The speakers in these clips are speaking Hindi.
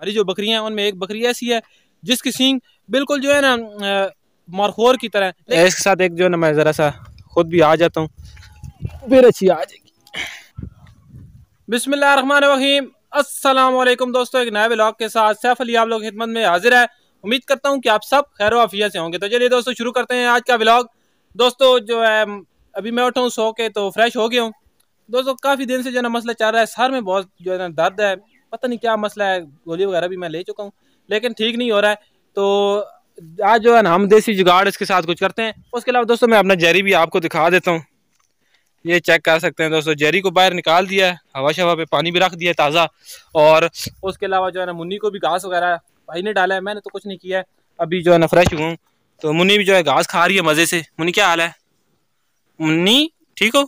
हमारी जो बकरियां हैं उनमें एक बकरी ऐसी है जिसकी सींग बिल्कुल जो है ना मारखोर की तरह इसके साथ एक जो है ना मैं ज़रा सा खुद भी आ जाता हूँ फिर अच्छी आ जाएगी बिसमिल्ल रहीम असलम दोस्तों एक नए ब्लॉग के साथ सैफ अली आप लोग खिदमत में हाजिर है उम्मीद करता हूँ कि आप सब खैर वाफिया से होंगे तो चलिए दोस्तों शुरू करते हैं आज का ब्लॉग दोस्तों जो है अभी मैं उठा हूँ सो के तो फ्रेश हो गया हूँ दोस्तों काफ़ी दिन से जो है ना मसला चल रहा है सर में बहुत जो है ना दर्द है पता नहीं क्या मसला है गोली वगैरह भी मैं ले चुका हूँ लेकिन ठीक नहीं हो रहा है तो आज जो है ना हम देसी जुगाड़ इसके साथ कुछ करते हैं उसके अलावा दोस्तों मैं अपना जेरी भी आपको दिखा देता हूँ ये चेक कर सकते हैं दोस्तों जेरी को बाहर निकाल दिया है हवा शवा पे पानी भी रख दिया है ताज़ा और उसके अलावा जो है ना मुन्नी को भी घास वगैरह भाई ने डाला है मैंने तो कुछ नहीं किया है अभी जो है ना फ्रेश हुआ तो मुन्नी भी जो है घास खा रही है मज़े से मुन्नी क्या हाल है मुन्नी ठीक हो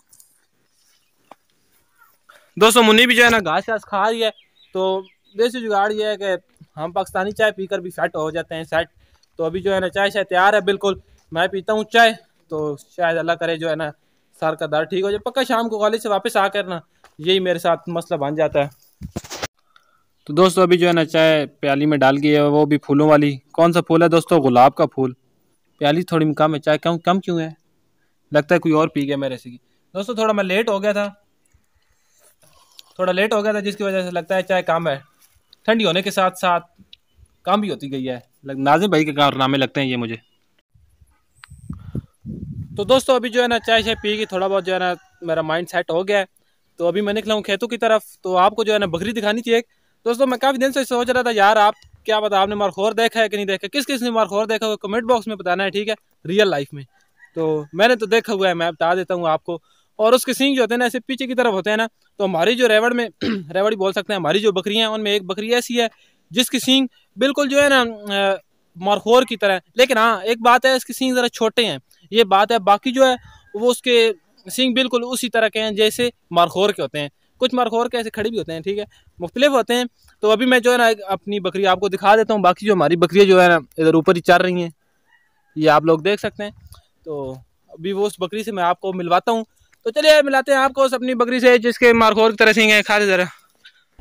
दोस्तों मुन्नी भी जो है ना घास घास खा रही है तो देसी जुगाड़ ये है कि हम पाकिस्तानी चाय पीकर भी सेट हो जाते हैं सेट तो अभी जो है ना चाय शायद तैयार है बिल्कुल मैं पीता हूँ चाय तो शायद अल्लाह करे जो है ना सर का दर्द ठीक हो जाए पक्का शाम को कॉलेज से वापस आकर ना यही मेरे साथ मसला बन जाता है तो दोस्तों अभी जो है ना चाय प्याली में डाल गई है वो भी फूलों वाली कौन सा फूल है दोस्तों गुलाब का फूल प्याली थोड़ी कम है चाय क्यों कम क्यों है लगता है कोई और पी गया मेरे से की दोस्तों थोड़ा मैं लेट हो गया था थोड़ा लेट हो गया था जिसकी वजह से लगता है चाहे काम है ठंडी होने के साथ साथ काम भी होती गई है नाजिम भाई के कारनामे लगते हैं ये मुझे तो दोस्तों अभी जो है ना चाय शाय पी के थोड़ा बहुत जो है ना मेरा माइंड सेट हो गया है तो अभी मैं निकला हूँ खेतों की तरफ तो आपको जो है ना बकरी दिखानी चाहिए दोस्तों मैं काफ़ी दिन से सोच रहा था यार आप क्या पता आपने मारखोर देखा है कि नहीं देखा किस किस ने मारखोर देखा हुआ कमेंट बॉक्स में बताना है ठीक है रियल लाइफ में तो मैंने तो देखा हुआ है मैं बता देता हूँ आपको और उसके सिंग जो होते हैं ना ऐसे पीछे की तरफ होते हैं ना तो हमारी जो रेवड़ में रेवड़ी बोल सकते हैं हमारी जो बकरियाँ हैं उनमें एक बकरी ऐसी है जिसकी सिंग बिल्कुल जो है ना मरखोर की तरह लेकिन हाँ एक बात है इसके सींग ज़रा छोटे हैं ये बात है बाकी जो है वो उसके सिंग बिल्कुल उसी तरह के हैं जैसे मरखोर के होते हैं कुछ मरखोर के ऐसे खड़े भी होते हैं ठीक है मुख्तलिफ होते हैं तो अभी मैं जो है ना अपनी बकरी आपको दिखा देता हूँ बाकी जो हमारी बकरियाँ जो है ना इधर ऊपर ही चल रही हैं ये आप लोग देख सकते हैं तो अभी वो उस बकरी से मैं आपको मिलवाता हूँ तो चलिए मिलाते हैं आपको अपनी बकरी से जिसके मारखोर की तरह सींग है खा दे जरा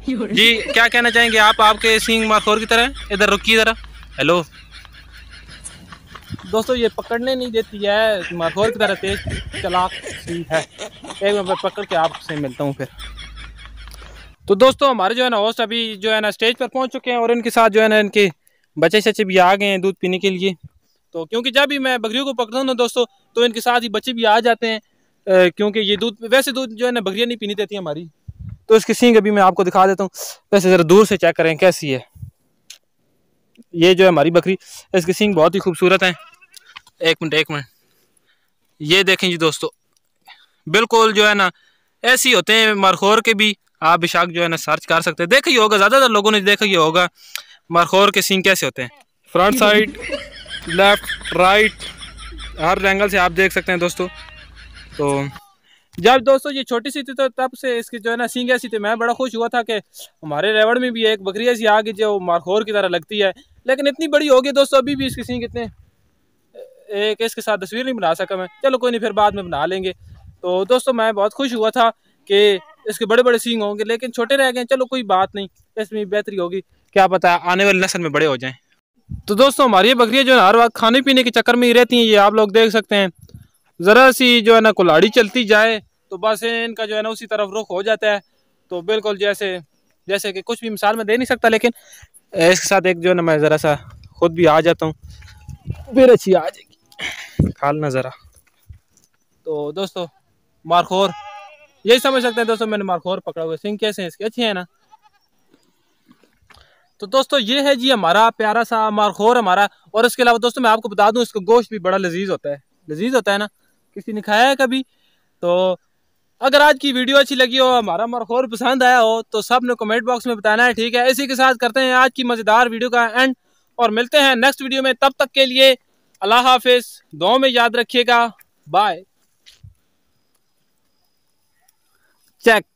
जी क्या कहना चाहेंगे आप आपके सिंह मारखोर की तरह इधर रुकी जरा हेलो दोस्तों ये पकड़ने नहीं देती है मारखोर की तरह तेज चलाक सींग है एक मैं पकड़ के आपसे मिलता हूँ फिर तो दोस्तों हमारे जो है ना होस्ट अभी जो है ना स्टेज पर पहुंच चुके हैं और इनके साथ जो है ना इनके बच्चे सच्चे भी आ गए हैं दूध पीने के लिए तो क्योंकि जब भी मैं बकरियों को पकड़ता हूँ ना दोस्तों तो इनके साथ ही बच्चे भी आ जाते हैं क्योंकि ये दूध वैसे दूध जो है ना बकरियाँ नहीं पीनी देती हमारी तो इसकी सींग अभी मैं आपको दिखा देता हूँ वैसे ज़रा दूर से चेक करें कैसी है ये जो है हमारी बकरी इसकी सींग बहुत ही खूबसूरत है एक मिनट एक मिनट ये देखें जी दोस्तों बिल्कुल जो है ना ऐसे ही होते हैं मरखोर के भी आप बिशाक जो है ना सर्च कर सकते हैं देखा ही होगा ज़्यादातर लोगों ने देखा ही होगा मरखोर के सींग कैसे होते हैं फ्रंट साइड लेफ्ट राइट हर एंगल से आप देख सकते हैं दोस्तों तो जब दोस्तों ये छोटी सी थी तो तब से इसकी जो है ना सींग ऐसी थी मैं बड़ा खुश हुआ था कि हमारे रेवड़ में भी एक बकरी ऐसी आ गई जो मारखोर की तरह लगती है लेकिन इतनी बड़ी होगी दोस्तों अभी भी इसकी सिंग इतने एक इसके साथ तस्वीर नहीं बना सका मैं चलो कोई नहीं फिर बाद में बना लेंगे तो दोस्तों मैं बहुत खुश हुआ था कि इसके बड़े बड़े सींग होंगे लेकिन छोटे रह गए चलो कोई बात नहीं इसमें बेहतरी होगी क्या पता आने वाली नस्ल में बड़े हो जाएं तो दोस्तों हमारी बकरियाँ जो है हर वक्त खाने पीने के चक्कर में ही रहती हैं ये आप लोग देख सकते हैं ज़रा सी जो है ना कुल्हाड़ी चलती जाए तो बस इनका जो है ना उसी तरफ रुख हो जाता है तो बिल्कुल जैसे जैसे कि कुछ भी मिसाल में दे नहीं सकता लेकिन इसके साथ एक जो है ना मैं ज़रा सा खुद भी आ जाता हूँ फिर अच्छी आ जाएगी खाल ना ज़रा तो दोस्तों मारखोर यही समझ सकते हैं दोस्तों मैंने मारखोर पकड़ा हुआ सिंह कैसे इसके अच्छे हैं ना तो दोस्तों ये है जी हमारा प्यारा सा मारखोर हमारा और इसके अलावा दोस्तों मैं आपको बता दूं इसका गोश्त भी बड़ा लजीज होता है लजीज होता है ना किसी ने खाया है कभी तो अगर आज की वीडियो अच्छी लगी हो हमारा मरखोर पसंद आया हो तो सब ने कमेंट बॉक्स में बताना है ठीक है इसी के साथ करते हैं आज की मज़ेदार वीडियो का एंड और मिलते हैं नेक्स्ट वीडियो में तब तक के लिए अल्लाह हाफिज़ दो में याद रखिएगा बाय चेक